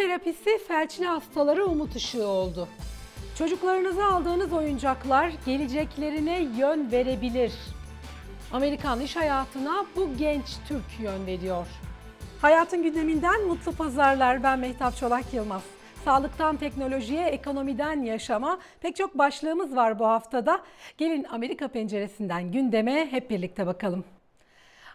terapisi felçli hastalara umut ışığı oldu. Çocuklarınıza aldığınız oyuncaklar geleceklerine yön verebilir. Amerikan iş hayatına bu genç Türk yön veriyor. Hayatın gündeminden mutlu pazarlar. Ben Mehtap Çolak Yılmaz. Sağlıktan teknolojiye, ekonomiden yaşama pek çok başlığımız var bu haftada. Gelin Amerika penceresinden gündeme hep birlikte bakalım.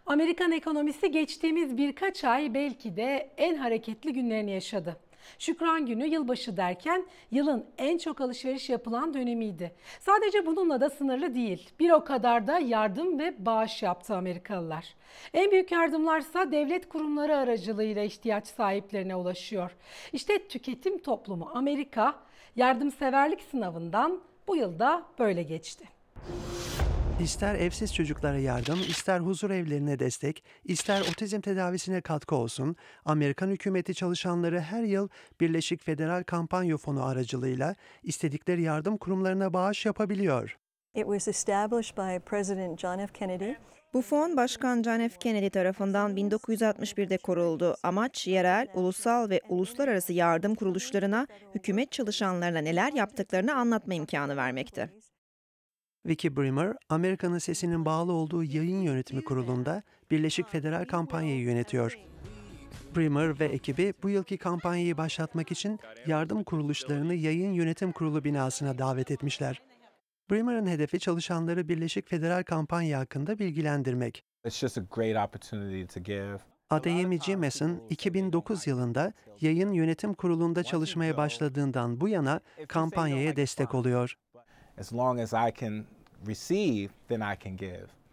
Amerikan ekonomisi geçtiğimiz birkaç ay belki de en hareketli günlerini yaşadı. Şükran günü yılbaşı derken yılın en çok alışveriş yapılan dönemiydi. Sadece bununla da sınırlı değil. Bir o kadar da yardım ve bağış yaptı Amerikalılar. En büyük yardımlarsa devlet kurumları aracılığıyla ihtiyaç sahiplerine ulaşıyor. İşte tüketim toplumu Amerika yardımseverlik sınavından bu yılda böyle geçti. İster evsiz çocuklara yardım, ister huzur evlerine destek, ister otizm tedavisine katkı olsun, Amerikan hükümeti çalışanları her yıl Birleşik Federal Kampanya Fonu aracılığıyla istedikleri yardım kurumlarına bağış yapabiliyor. It was established by President John F. Kennedy. Bu fon Başkan John F. Kennedy tarafından 1961'de kuruldu. Amaç yerel, ulusal ve uluslararası yardım kuruluşlarına hükümet çalışanlarına neler yaptıklarını anlatma imkanı vermekti. Vicky Bremer, Amerika'nın sesinin bağlı olduğu yayın yönetimi kurulunda Birleşik Federal Kampanyayı yönetiyor. Bremer ve ekibi bu yılki kampanyayı başlatmak için yardım kuruluşlarını yayın yönetim kurulu binasına davet etmişler. Bremer'ın hedefi çalışanları Birleşik Federal Kampanya hakkında bilgilendirmek. Adeyemi Jimes'in 2009 yılında yayın yönetim kurulunda çalışmaya başladığından bu yana kampanyaya destek oluyor. As long as I can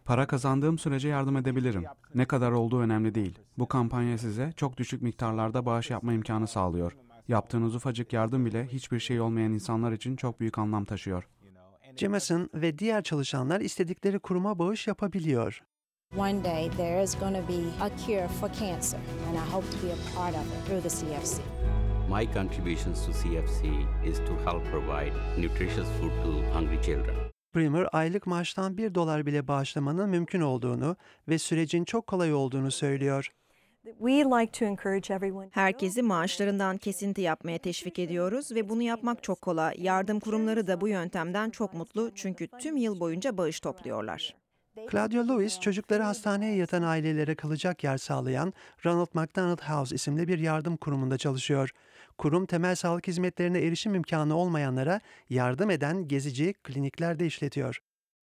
Para kazandığım sürece yardım edebilirim. Ne kadar olduğu önemli değil. Bu kampanya size çok düşük miktarlarda bağış yapma imkanı sağlıyor. Yaptığınız ufacık yardım bile hiçbir şey olmayan insanlar için çok büyük anlam taşıyor. Jameson ve diğer çalışanlar istedikleri kuruma bağış yapabiliyor. One day there is going to be a cure for cancer and I hope to be a part of it through the CFC. My contributions to CFC is to help provide nutritious food to hungry children. Primer aylık maaştan 1 dolar bile bağışlamanın mümkün olduğunu ve sürecin çok kolay olduğunu söylüyor. Herkesi maaşlarından kesinti yapmaya teşvik ediyoruz ve bunu yapmak çok kolay. Yardım kurumları da bu yöntemden çok mutlu çünkü tüm yıl boyunca bağış topluyorlar. Claudia Lewis, çocukları hastaneye yatan ailelere kalacak yer sağlayan Ronald McDonald House isimli bir yardım kurumunda çalışıyor kurum temel sağlık hizmetlerine erişim imkanı olmayanlara yardım eden gezici klinikler de işletiyor.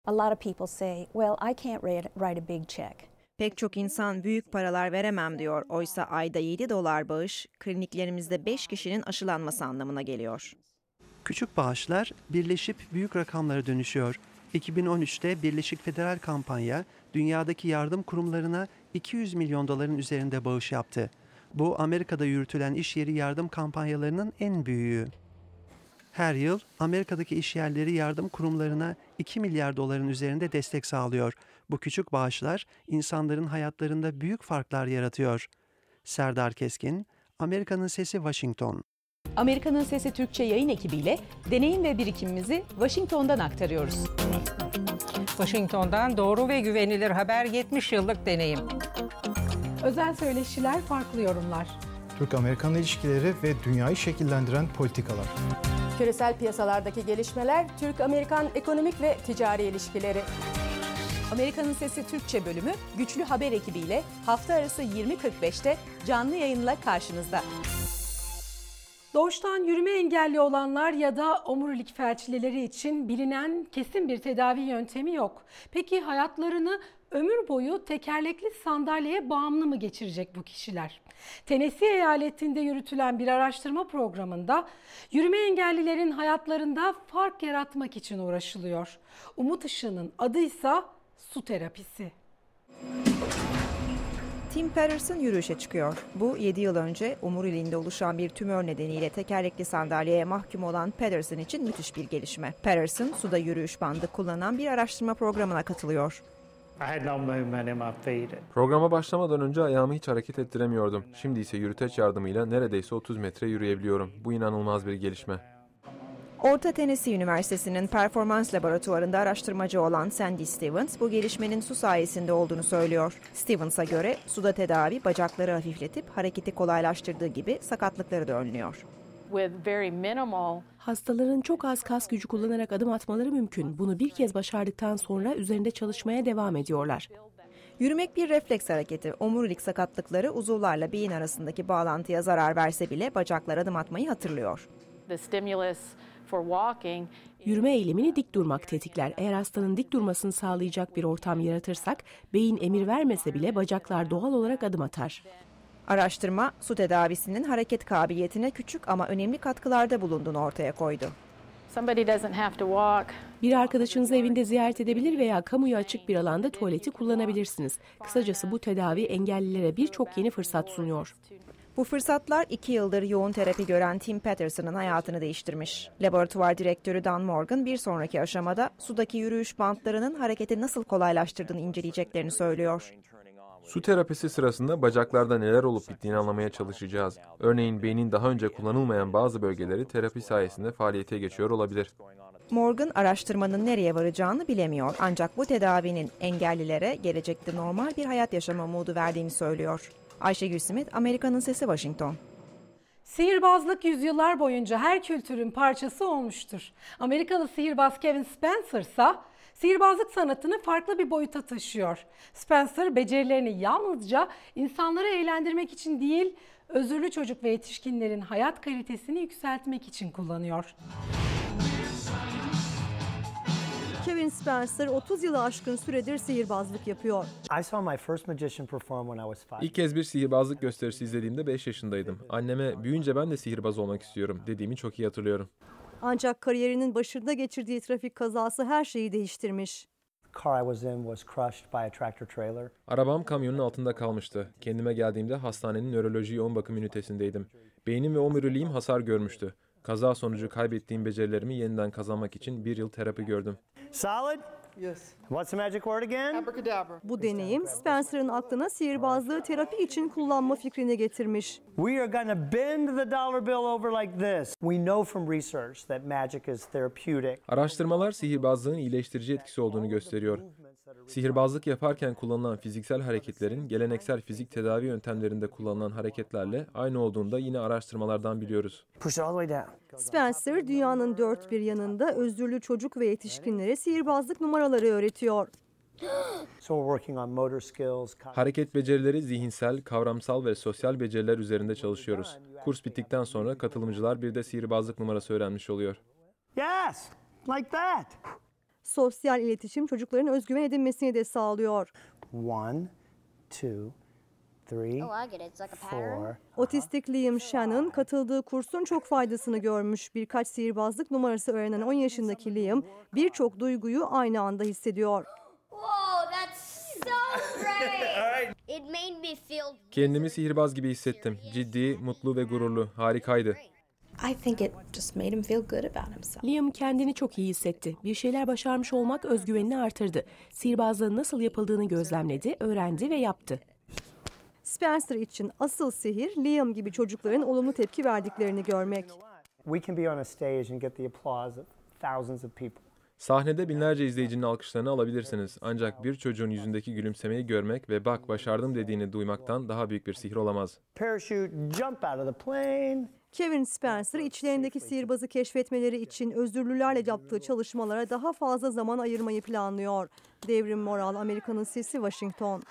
A lot of people say, well, I can't write a big check. Pek çok insan büyük paralar veremem diyor. Oysa ayda 7 dolar bağış kliniklerimizde 5 kişinin aşılanması anlamına geliyor. Küçük bağışlar birleşip büyük rakamlara dönüşüyor. 2013'te Birleşik Federal Kampanya dünyadaki yardım kurumlarına 200 milyon doların üzerinde bağış yaptı. Bu Amerika'da yürütülen iş yeri yardım kampanyalarının en büyüğü. Her yıl Amerika'daki işyerleri yardım kurumlarına 2 milyar doların üzerinde destek sağlıyor. Bu küçük bağışlar insanların hayatlarında büyük farklar yaratıyor. Serdar Keskin, Amerika'nın Sesi Washington. Amerika'nın Sesi Türkçe yayın ekibiyle deneyim ve birikimimizi Washington'dan aktarıyoruz. Washington'dan doğru ve güvenilir haber 70 yıllık deneyim. Özel söyleşiler, farklı yorumlar. Türk-Amerikan ilişkileri ve dünyayı şekillendiren politikalar. Küresel piyasalardaki gelişmeler, Türk-Amerikan ekonomik ve ticari ilişkileri. Amerika'nın Sesi Türkçe bölümü güçlü haber ekibiyle hafta arası 20.45'te canlı yayınla karşınızda. Doğuştan yürüme engelli olanlar ya da omurilik felçlileri için bilinen kesin bir tedavi yöntemi yok. Peki hayatlarını ömür boyu tekerlekli sandalyeye bağımlı mı geçirecek bu kişiler? Tennessee eyaletinde yürütülen bir araştırma programında yürüme engellilerin hayatlarında fark yaratmak için uğraşılıyor. Umut Işık'ın adı ise su terapisi. Tim Patterson yürüyüşe çıkıyor. Bu 7 yıl önce omuriliğinde oluşan bir tümör nedeniyle tekerlekli sandalyeye mahkum olan Patterson için müthiş bir gelişme. Patterson suda yürüyüş bandı kullanan bir araştırma programına katılıyor. Programa başlamadan önce ayağımı hiç hareket ettiremiyordum. Şimdi ise yürüteç yardımıyla neredeyse 30 metre yürüyebiliyorum. Bu inanılmaz bir gelişme. Orta Tennessee Üniversitesi'nin performans laboratuvarında araştırmacı olan Sandy Stevens bu gelişmenin su sayesinde olduğunu söylüyor. Stevens'a göre suda tedavi bacakları hafifletip hareketi kolaylaştırdığı gibi sakatlıkları da önlüyor. Hastaların çok az kas gücü kullanarak adım atmaları mümkün. Bunu bir kez başardıktan sonra üzerinde çalışmaya devam ediyorlar. Yürümek bir refleks hareketi. Omurilik sakatlıkları uzuvlarla beyin arasındaki bağlantıya zarar verse bile bacaklar adım atmayı hatırlıyor. Yürüme eylemini dik durmak tetikler. Eğer hastanın dik durmasını sağlayacak bir ortam yaratırsak, beyin emir vermese bile bacaklar doğal olarak adım atar. Araştırma, su tedavisinin hareket kabiliyetine küçük ama önemli katkılarda bulunduğunu ortaya koydu. Bir arkadaşınızı evinde ziyaret edebilir veya kamuya açık bir alanda tuvaleti kullanabilirsiniz. Kısacası bu tedavi engellilere birçok yeni fırsat sunuyor. Bu fırsatlar iki yıldır yoğun terapi gören Tim Patterson'ın hayatını değiştirmiş. Laboratuvar direktörü Dan Morgan bir sonraki aşamada sudaki yürüyüş bantlarının hareketi nasıl kolaylaştırdığını inceleyeceklerini söylüyor. Su terapisi sırasında bacaklarda neler olup bittiğini anlamaya çalışacağız. Örneğin beynin daha önce kullanılmayan bazı bölgeleri terapi sayesinde faaliyete geçiyor olabilir. Morgan araştırmanın nereye varacağını bilemiyor ancak bu tedavinin engellilere gelecekte normal bir hayat yaşama umudu verdiğini söylüyor. Ayşegül Simit, Amerika'nın Sesi Washington. Sihirbazlık yüzyıllar boyunca her kültürün parçası olmuştur. Amerikalı sihirbaz Kevin Spencer ise sihirbazlık sanatını farklı bir boyuta taşıyor. Spencer becerilerini yalnızca insanları eğlendirmek için değil, özürlü çocuk ve yetişkinlerin hayat kalitesini yükseltmek için kullanıyor. Kevin Spencer 30 yılı aşkın süredir sihirbazlık yapıyor. İlk kez bir sihirbazlık gösterisi izlediğimde 5 yaşındaydım. Anneme büyüyünce ben de sihirbaz olmak istiyorum dediğimi çok iyi hatırlıyorum. Ancak kariyerinin başında geçirdiği trafik kazası her şeyi değiştirmiş. Arabam kamyonun altında kalmıştı. Kendime geldiğimde hastanenin nöroloji yoğun bakım ünitesindeydim. Beynim ve omuriliğim hasar görmüştü. Kaza sonucu kaybettiğim becerilerimi yeniden kazanmak için bir yıl terapi gördüm. Solid. What's the magic word again? Bu deneyim Spencer'ın aklına sihirbazlığı terapi için kullanma fikrini getirmiş. We are going bend the dollar bill over like this. We know from research that magic is therapeutic. Araştırmalar sihirbazlığın iyileştirici etkisi olduğunu gösteriyor. Sihirbazlık yaparken kullanılan fiziksel hareketlerin geleneksel fizik tedavi yöntemlerinde kullanılan hareketlerle aynı olduğunu da yine araştırmalardan biliyoruz. Spencer dünyanın dört bir yanında özürlü çocuk ve yetişkinlere sihirbazlık numaraları öğretiyor. Hareket becerileri zihinsel, kavramsal ve sosyal beceriler üzerinde çalışıyoruz. Kurs bittikten sonra katılımcılar bir de sihirbazlık numarası öğrenmiş oluyor. Yes, like that. Sosyal iletişim çocukların özgüven edinmesini de sağlıyor. One, two, Three, oh, four. Otistikliyim Shannon katıldığı kursun çok faydasını görmüş. Birkaç sihirbazlık numarası öğrenen 10 yaşındaki Liam birçok duyguyu aynı anda hissediyor. Kendimi sihirbaz gibi hissettim. Ciddi, mutlu ve gururlu. Harikaydı. Liam kendini çok iyi hissetti. Bir şeyler başarmış olmak özgüvenini artırdı. Sihirbazlığın nasıl yapıldığını gözlemledi, öğrendi ve yaptı. Spencer için asıl sihir Liam gibi çocukların olumlu tepki verdiklerini görmek. Sahnede binlerce izleyicinin alkışlarını alabilirsiniz. Ancak bir çocuğun yüzündeki gülümsemeyi görmek ve bak başardım dediğini duymaktan daha büyük bir sihir olamaz. Parachute jump out of the plane. Kevin Spencer içlerindeki sihirbazı keşfetmeleri için özürlülerle yaptığı çalışmalara daha fazla zaman ayırmayı planlıyor. Devrim Moral, Amerika'nın sesi Washington.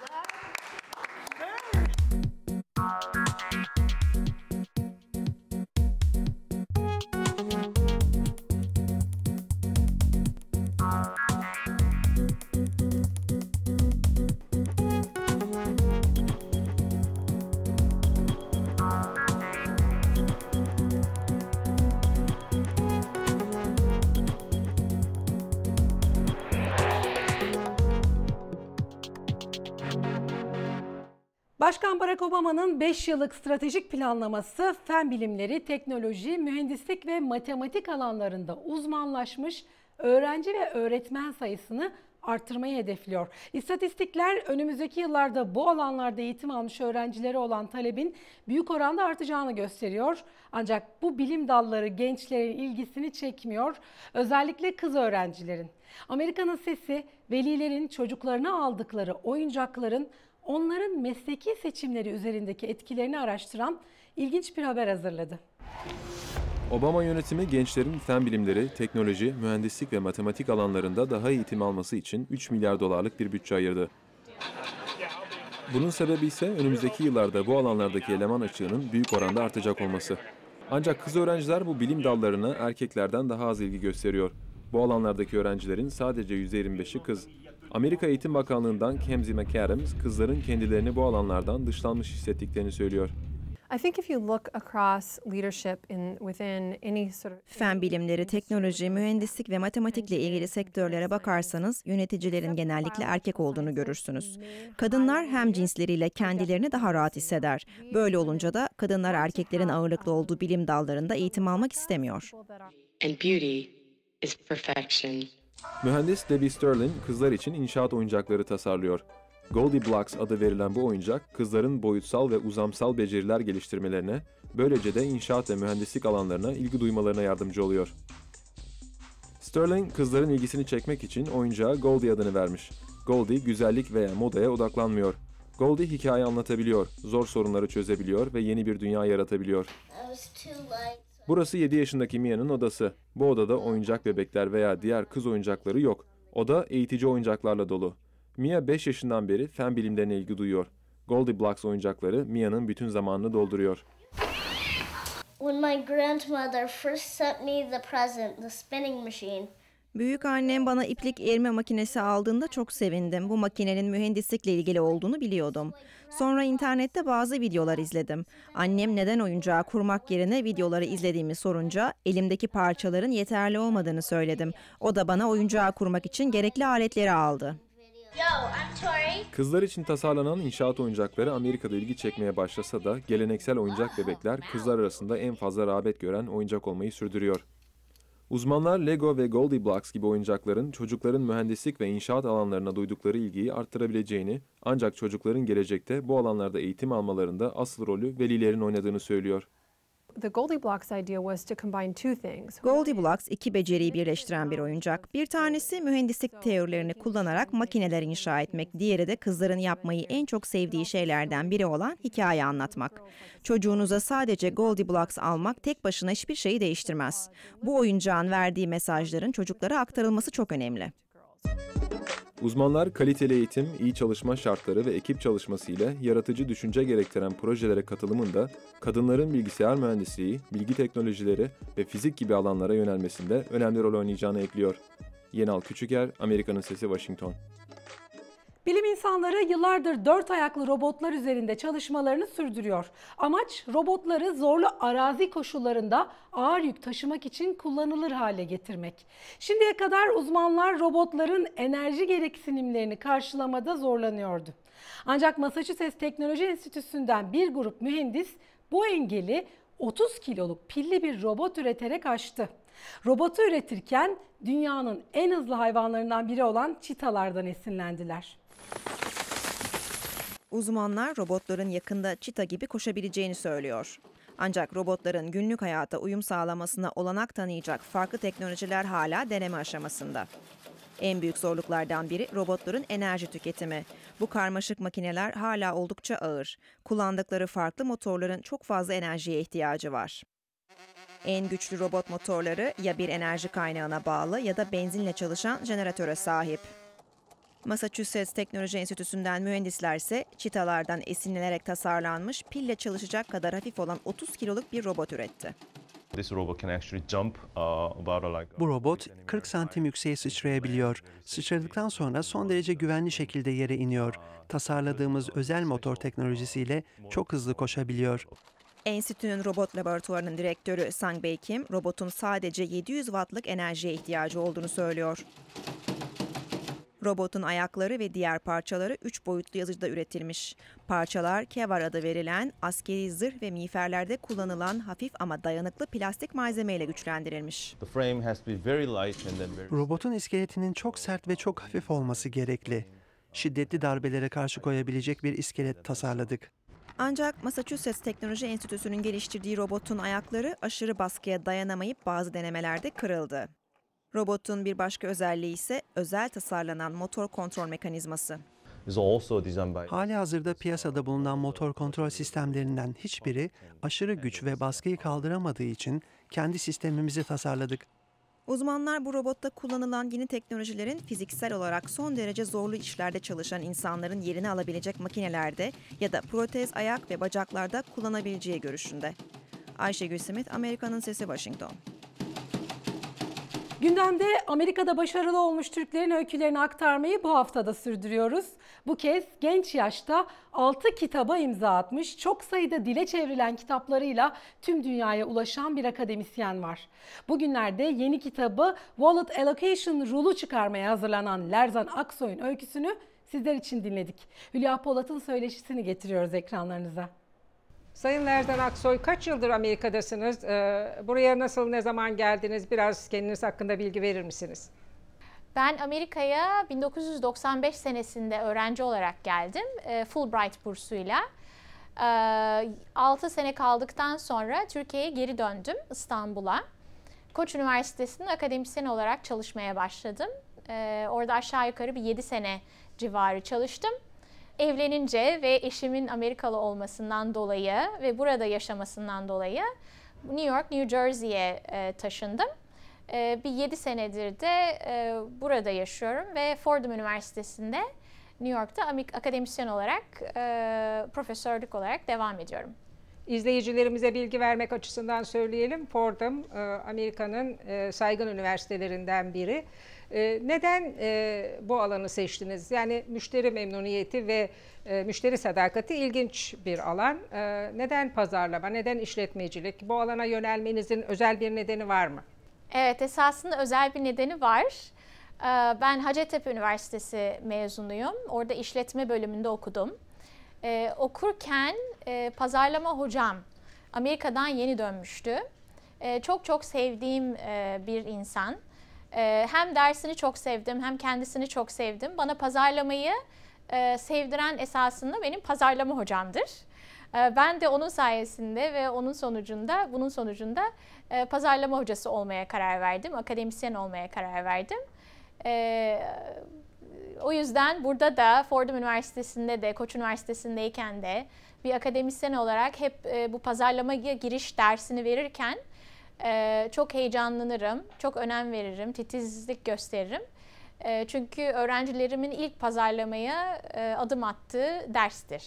Başkan Barack Obama'nın 5 yıllık stratejik planlaması fen bilimleri, teknoloji, mühendislik ve matematik alanlarında uzmanlaşmış öğrenci ve öğretmen sayısını artırmayı hedefliyor. İstatistikler önümüzdeki yıllarda bu alanlarda eğitim almış öğrencilere olan talebin büyük oranda artacağını gösteriyor. Ancak bu bilim dalları gençlerin ilgisini çekmiyor. Özellikle kız öğrencilerin. Amerika'nın sesi velilerin çocuklarına aldıkları oyuncakların onların mesleki seçimleri üzerindeki etkilerini araştıran ilginç bir haber hazırladı. Obama yönetimi gençlerin fen bilimleri, teknoloji, mühendislik ve matematik alanlarında daha eğitim alması için 3 milyar dolarlık bir bütçe ayırdı. Bunun sebebi ise önümüzdeki yıllarda bu alanlardaki eleman açığının büyük oranda artacak olması. Ancak kız öğrenciler bu bilim dallarına erkeklerden daha az ilgi gösteriyor. Bu alanlardaki öğrencilerin sadece %25'i kız. Amerika Eğitim Bakanlığı'ndan Kemsey McAdams, kızların kendilerini bu alanlardan dışlanmış hissettiklerini söylüyor. Fen bilimleri, teknoloji, mühendislik ve matematikle ilgili sektörlere bakarsanız yöneticilerin genellikle erkek olduğunu görürsünüz. Kadınlar hem cinsleriyle kendilerini daha rahat hisseder. Böyle olunca da kadınlar erkeklerin ağırlıklı olduğu bilim dallarında eğitim almak istemiyor. And beauty is perfection. Mühendis Debbie Sterling kızlar için inşaat oyuncakları tasarlıyor. Goldie Blocks adı verilen bu oyuncak, kızların boyutsal ve uzamsal beceriler geliştirmelerine, böylece de inşaat ve mühendislik alanlarına ilgi duymalarına yardımcı oluyor. Sterling, kızların ilgisini çekmek için oyuncağa Goldie adını vermiş. Goldie, güzellik veya modaya odaklanmıyor. Goldie hikaye anlatabiliyor, zor sorunları çözebiliyor ve yeni bir dünya yaratabiliyor. Burası 7 yaşındaki Mia'nın odası. Bu odada oyuncak bebekler veya diğer kız oyuncakları yok. Oda eğitici oyuncaklarla dolu. Mia 5 yaşından beri fen bilimlerine ilgi duyuyor. Goldilocks oyuncakları Mia'nın bütün zamanını dolduruyor. When my grandmother first sent me the present, the spinning machine, Büyük annem bana iplik erime makinesi aldığında çok sevindim. Bu makinenin mühendislikle ilgili olduğunu biliyordum. Sonra internette bazı videolar izledim. Annem neden oyuncağı kurmak yerine videoları izlediğimi sorunca elimdeki parçaların yeterli olmadığını söyledim. O da bana oyuncağı kurmak için gerekli aletleri aldı. Kızlar için tasarlanan inşaat oyuncakları Amerika'da ilgi çekmeye başlasa da geleneksel oyuncak bebekler kızlar arasında en fazla rağbet gören oyuncak olmayı sürdürüyor. Uzmanlar Lego ve Goldie Blocks gibi oyuncakların çocukların mühendislik ve inşaat alanlarına duydukları ilgiyi arttırabileceğini ancak çocukların gelecekte bu alanlarda eğitim almalarında asıl rolü velilerin oynadığını söylüyor the Goldilocks idea iki beceriyi birleştiren bir oyuncak. Bir tanesi mühendislik teorilerini kullanarak makineler inşa etmek, diğeri de kızların yapmayı en çok sevdiği şeylerden biri olan hikaye anlatmak. Çocuğunuza sadece Goldilocks almak tek başına hiçbir şeyi değiştirmez. Bu oyuncağın verdiği mesajların çocuklara aktarılması çok önemli. Uzmanlar kaliteli eğitim, iyi çalışma şartları ve ekip çalışması ile yaratıcı düşünce gerektiren projelere katılımında kadınların bilgisayar mühendisliği, bilgi teknolojileri ve fizik gibi alanlara yönelmesinde önemli rol oynayacağını ekliyor. Yenal Küçüker, Amerika'nın Sesi Washington. Bilim insanları yıllardır dört ayaklı robotlar üzerinde çalışmalarını sürdürüyor. Amaç robotları zorlu arazi koşullarında ağır yük taşımak için kullanılır hale getirmek. Şimdiye kadar uzmanlar robotların enerji gereksinimlerini karşılamada zorlanıyordu. Ancak Massachusetts Teknoloji Enstitüsü'nden bir grup mühendis bu engeli 30 kiloluk pilli bir robot üreterek aştı. Robotu üretirken dünyanın en hızlı hayvanlarından biri olan çitalardan esinlendiler. Uzmanlar robotların yakında çita gibi koşabileceğini söylüyor. Ancak robotların günlük hayata uyum sağlamasına olanak tanıyacak farklı teknolojiler hala deneme aşamasında. En büyük zorluklardan biri robotların enerji tüketimi. Bu karmaşık makineler hala oldukça ağır. Kullandıkları farklı motorların çok fazla enerjiye ihtiyacı var. En güçlü robot motorları ya bir enerji kaynağına bağlı ya da benzinle çalışan jeneratöre sahip. Massachusetts Teknoloji Enstitüsü'nden mühendisler ise çitalardan esinlenerek tasarlanmış pille çalışacak kadar hafif olan 30 kiloluk bir robot üretti. Uh, uh, Bu robot 40 santim yükseğe sıçrayabiliyor. Sıçradıktan sonra son derece güvenli şekilde yere iniyor. Tasarladığımız özel motor teknolojisiyle çok hızlı koşabiliyor. Enstitünün robot laboratuvarının direktörü Sang Bae Kim, robotun sadece 700 wattlık enerjiye ihtiyacı olduğunu söylüyor. Robotun ayakları ve diğer parçaları 3 boyutlu yazıcıda üretilmiş. Parçalar kevar adı verilen askeri zırh ve miğferlerde kullanılan hafif ama dayanıklı plastik malzemeyle güçlendirilmiş. Robotun iskeletinin çok sert ve çok hafif olması gerekli. Şiddetli darbelere karşı koyabilecek bir iskelet tasarladık. Ancak Massachusetts Teknoloji Enstitüsü'nün geliştirdiği robotun ayakları aşırı baskıya dayanamayıp bazı denemelerde kırıldı. Robotun bir başka özelliği ise özel tasarlanan motor kontrol mekanizması. Hali hazırda piyasada bulunan motor kontrol sistemlerinden hiçbiri aşırı güç ve baskıyı kaldıramadığı için kendi sistemimizi tasarladık. Uzmanlar bu robotta kullanılan yeni teknolojilerin fiziksel olarak son derece zorlu işlerde çalışan insanların yerini alabilecek makinelerde ya da protez ayak ve bacaklarda kullanabileceği görüşünde. Ayşegül Simit, Amerika'nın Sesi Washington. Gündemde Amerika'da başarılı olmuş Türklerin öykülerini aktarmayı bu haftada sürdürüyoruz. Bu kez genç yaşta 6 kitaba imza atmış, çok sayıda dile çevrilen kitaplarıyla tüm dünyaya ulaşan bir akademisyen var. Bugünlerde yeni kitabı Wallet Allocation Rule'u çıkarmaya hazırlanan Lerzan Aksoy'un öyküsünü sizler için dinledik. Hülya Polat'ın söyleşisini getiriyoruz ekranlarınıza. Sayın Erden Aksoy kaç yıldır Amerika'dasınız? Ee, buraya nasıl ne zaman geldiniz? Biraz kendiniz hakkında bilgi verir misiniz? Ben Amerika'ya 1995 senesinde öğrenci olarak geldim. E, Fulbright bursuyla. 6 ee, sene kaldıktan sonra Türkiye'ye geri döndüm İstanbul'a. Koç Üniversitesi'nde akademisyen olarak çalışmaya başladım. Ee, orada aşağı yukarı bir 7 sene civarı çalıştım evlenince ve eşimin Amerikalı olmasından dolayı ve burada yaşamasından dolayı New York, New Jersey'ye e, taşındım. E, bir 7 senedir de e, burada yaşıyorum ve Fordham Üniversitesi'nde New York'ta akademisyen olarak, e, profesörlük olarak devam ediyorum. İzleyicilerimize bilgi vermek açısından söyleyelim. Fordham, e, Amerika'nın e, saygın üniversitelerinden biri. Ee, neden e, bu alanı seçtiniz? Yani müşteri memnuniyeti ve e, müşteri sadakati ilginç bir alan. Ee, neden pazarlama, neden işletmecilik? Bu alana yönelmenizin özel bir nedeni var mı? Evet, esasında özel bir nedeni var. Ee, ben Hacettepe Üniversitesi mezunuyum. Orada işletme bölümünde okudum. okurken e, pazarlama hocam Amerika'dan yeni dönmüştü. çok çok sevdiğim bir insan. Ee, hem dersini çok sevdim hem kendisini çok sevdim. Bana pazarlamayı e, sevdiren esasında benim pazarlama hocamdır. E, ben de onun sayesinde ve onun sonucunda, bunun sonucunda e, pazarlama hocası olmaya karar verdim. Akademisyen olmaya karar verdim. E, o yüzden burada da Fordham Üniversitesi'nde de, Koç Üniversitesi'ndeyken de bir akademisyen olarak hep e, bu pazarlama giriş dersini verirken ee, çok heyecanlanırım, çok önem veririm, titizlik gösteririm. Ee, çünkü öğrencilerimin ilk pazarlamaya e, adım attığı derstir.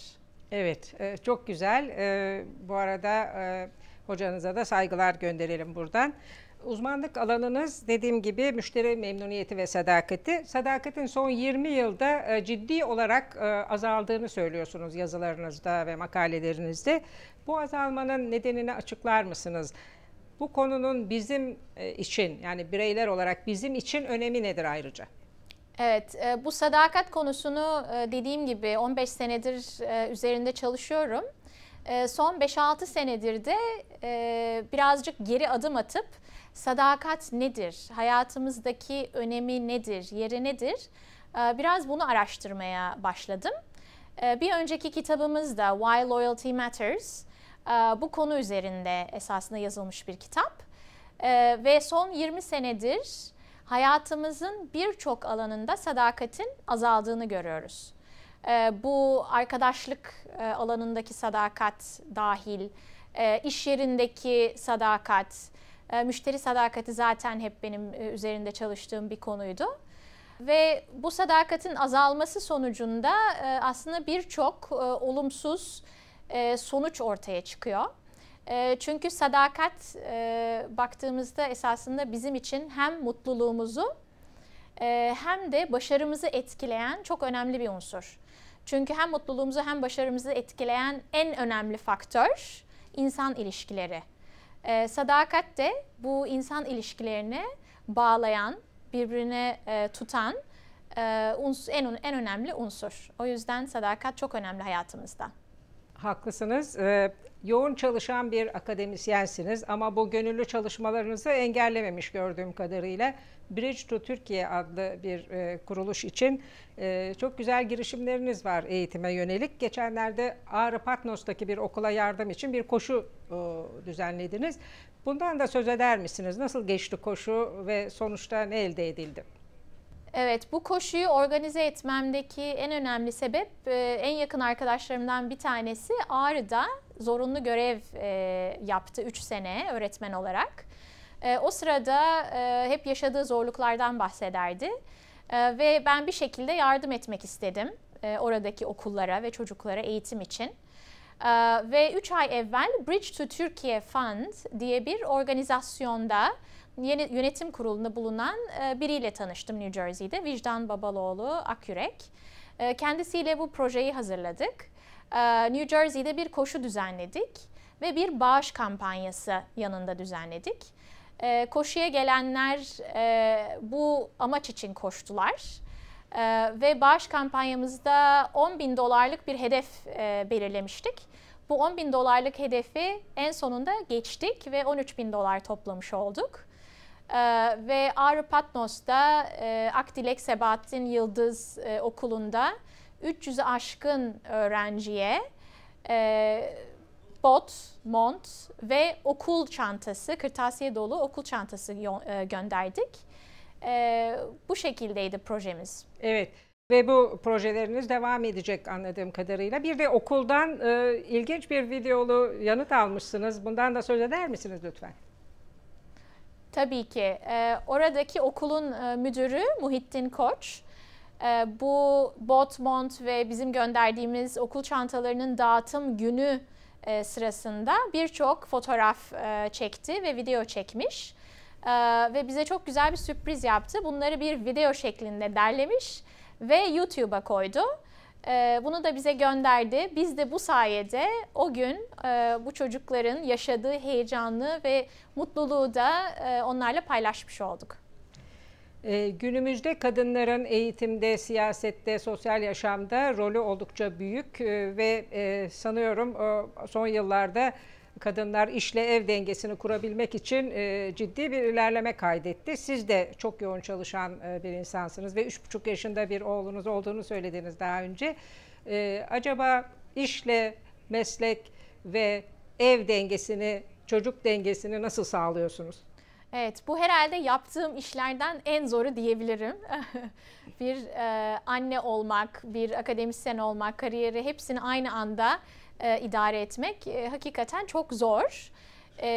Evet, e, çok güzel. E, bu arada e, hocanıza da saygılar gönderelim buradan. Uzmanlık alanınız dediğim gibi müşteri memnuniyeti ve sadakati. Sadakatin son 20 yılda e, ciddi olarak e, azaldığını söylüyorsunuz yazılarınızda ve makalelerinizde. Bu azalmanın nedenini açıklar mısınız? Bu konunun bizim e, için yani bireyler olarak bizim için önemi nedir ayrıca? Evet, e, bu sadakat konusunu e, dediğim gibi 15 senedir üzerinde çalışıyorum. Son 5-6 senedir de birazcık geri adım atıp sadakat nedir, hayatımızdaki önemi nedir, yeri nedir biraz bunu araştırmaya başladım. Bir önceki kitabımız da Why Loyalty Matters ee, bu konu üzerinde esasında yazılmış bir kitap. Ee, ve son 20 senedir hayatımızın birçok alanında sadakatin azaldığını görüyoruz. Ee, bu arkadaşlık e, alanındaki sadakat dahil, e, iş yerindeki sadakat, e, müşteri sadakati zaten hep benim üzerinde çalıştığım bir konuydu. Ve bu sadakatin azalması sonucunda aslında birçok olumsuz e, sonuç ortaya çıkıyor. E, çünkü sadakat e, baktığımızda esasında bizim için hem mutluluğumuzu hem de başarımızı etkileyen çok önemli bir unsur. Çünkü hem mutluluğumuzu hem başarımızı etkileyen en önemli faktör insan ilişkileri. sadakat de bu insan ilişkilerini bağlayan, birbirine tutan en önemli unsur. O yüzden sadakat çok önemli hayatımızda. Haklısınız. Ee, yoğun çalışan bir akademisyensiniz ama bu gönüllü çalışmalarınızı engellememiş gördüğüm kadarıyla. Bridge to Türkiye adlı bir e, kuruluş için e, çok güzel girişimleriniz var eğitime yönelik. Geçenlerde Ağrı Patnos'taki bir okula yardım için bir koşu e, düzenlediniz. Bundan da söz eder misiniz? Nasıl geçti koşu ve sonuçta ne elde edildi? Evet bu koşuyu organize etmemdeki en önemli sebep e, en yakın arkadaşlarımdan bir tanesi Ağrı'da zorunlu görev e, yaptı 3 sene öğretmen olarak. E, o sırada hep yaşadığı zorluklardan bahsederdi ve ben bir şekilde yardım etmek istedim oradaki okullara ve çocuklara eğitim için. Ee, ve 3 ay evvel Bridge to Türkiye Fund diye bir organizasyonda yeni yönetim kurulunda bulunan e, biriyle tanıştım New Jersey'de. Vicdan Babaloğlu Akürek. E, kendisiyle bu projeyi hazırladık. E, New Jersey'de bir koşu düzenledik ve bir bağış kampanyası yanında düzenledik. Koşuya gelenler bu amaç için koştular ee, ve bağış kampanyamızda 10 bin dolarlık bir hedef e, belirlemiştik. Bu 10 bin dolarlık hedefi en sonunda geçtik ve 13 bin dolar toplamış olduk. Ee, ve Ağrı Patnos'ta e, Akdilek Sebahattin Yıldız e, Okulu'nda 300 aşkın öğrenciye e, bot, mont ve okul çantası, kırtasiye dolu okul çantası e, gönderdik. E, bu şekildeydi projemiz. Evet. Ve bu projeleriniz devam edecek anladığım kadarıyla. Bir de okuldan e, ilginç bir videolu yanıt almışsınız. Bundan da söz eder misiniz lütfen? Tabii ki. E, oradaki okulun e, müdürü Muhittin Koç, e, bu Botmont ve bizim gönderdiğimiz okul çantalarının dağıtım günü e, sırasında birçok fotoğraf e, çekti ve video çekmiş e, ve bize çok güzel bir sürpriz yaptı. Bunları bir video şeklinde derlemiş ve YouTube'a koydu. E, bunu da bize gönderdi. Biz de bu sayede o gün e, bu çocukların yaşadığı heyecanlı ve mutluluğu da e, onlarla paylaşmış olduk. E, günümüzde kadınların eğitimde, siyasette, sosyal yaşamda rolü oldukça büyük e, ve e, sanıyorum e, son yıllarda kadınlar işle ev dengesini kurabilmek için e, ciddi bir ilerleme kaydetti. Siz de çok yoğun çalışan e, bir insansınız ve 3,5 yaşında bir oğlunuz olduğunu söylediniz daha önce. E, acaba işle, meslek ve ev dengesini, çocuk dengesini nasıl sağlıyorsunuz? Evet, bu herhalde yaptığım işlerden en zoru diyebilirim. bir e, anne olmak, bir akademisyen olmak, kariyeri hepsini aynı anda e, idare etmek e, hakikaten çok zor. E,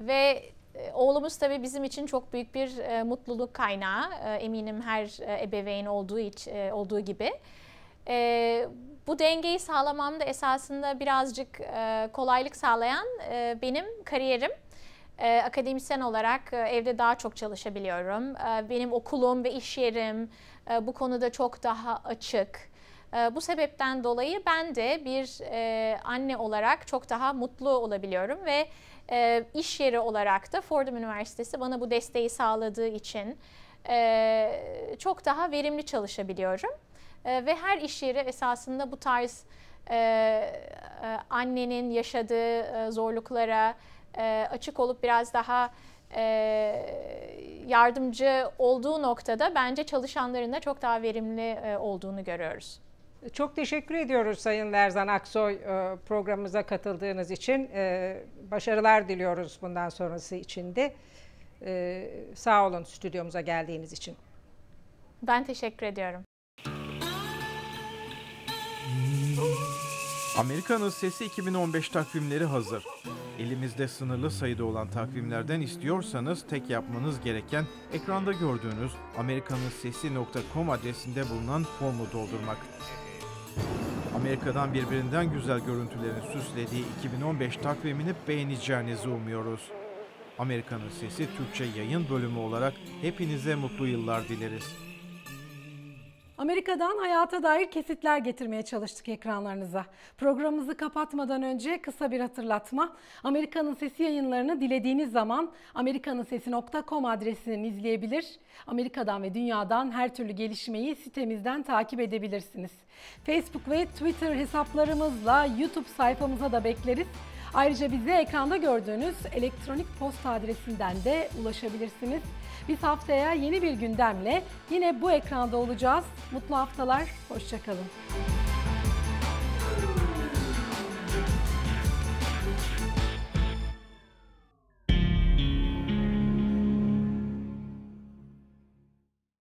ve e, oğlumuz tabii bizim için çok büyük bir e, mutluluk kaynağı. E, eminim her e, ebeveyn olduğu iç, e, olduğu gibi. E, bu dengeyi sağlamam da esasında birazcık e, kolaylık sağlayan e, benim kariyerim. E, akademisyen olarak e, evde daha çok çalışabiliyorum. E, benim okulum ve iş yerim e, bu konuda çok daha açık. Ee, bu sebepten dolayı ben de bir e, anne olarak çok daha mutlu olabiliyorum ve e, iş yeri olarak da Fordham Üniversitesi bana bu desteği sağladığı için e, çok daha verimli çalışabiliyorum. Ve her iş yeri esasında bu tarz annenin yaşadığı zorluklara açık olup biraz daha yardımcı olduğu noktada bence çalışanların da çok daha verimli olduğunu görüyoruz. Çok teşekkür ediyoruz Sayın Lerzan Aksoy e, programımıza katıldığınız için. E, başarılar diliyoruz bundan sonrası için de. E, sağ olun stüdyomuza geldiğiniz için. Ben teşekkür ediyorum. Amerika'nın Sesi 2015 takvimleri hazır. Elimizde sınırlı sayıda olan takvimlerden istiyorsanız tek yapmanız gereken ekranda gördüğünüz amerikanınsesi.com adresinde bulunan formu doldurmak. Amerika'dan birbirinden güzel görüntülerin süslediği 2015 takvimini beğeneceğinizi umuyoruz. Amerika'nın Sesi Türkçe yayın bölümü olarak hepinize mutlu yıllar dileriz. Amerika'dan hayata dair kesitler getirmeye çalıştık ekranlarınıza. Programımızı kapatmadan önce kısa bir hatırlatma. Amerika'nın Sesi yayınlarını dilediğiniz zaman amerikanınsesi.com adresinden izleyebilir. Amerika'dan ve dünyadan her türlü gelişmeyi sitemizden takip edebilirsiniz. Facebook ve Twitter hesaplarımızla YouTube sayfamıza da bekleriz. Ayrıca bize ekranda gördüğünüz elektronik posta adresinden de ulaşabilirsiniz. Biz haftaya yeni bir gündemle yine bu ekranda olacağız. Mutlu haftalar, hoşçakalın.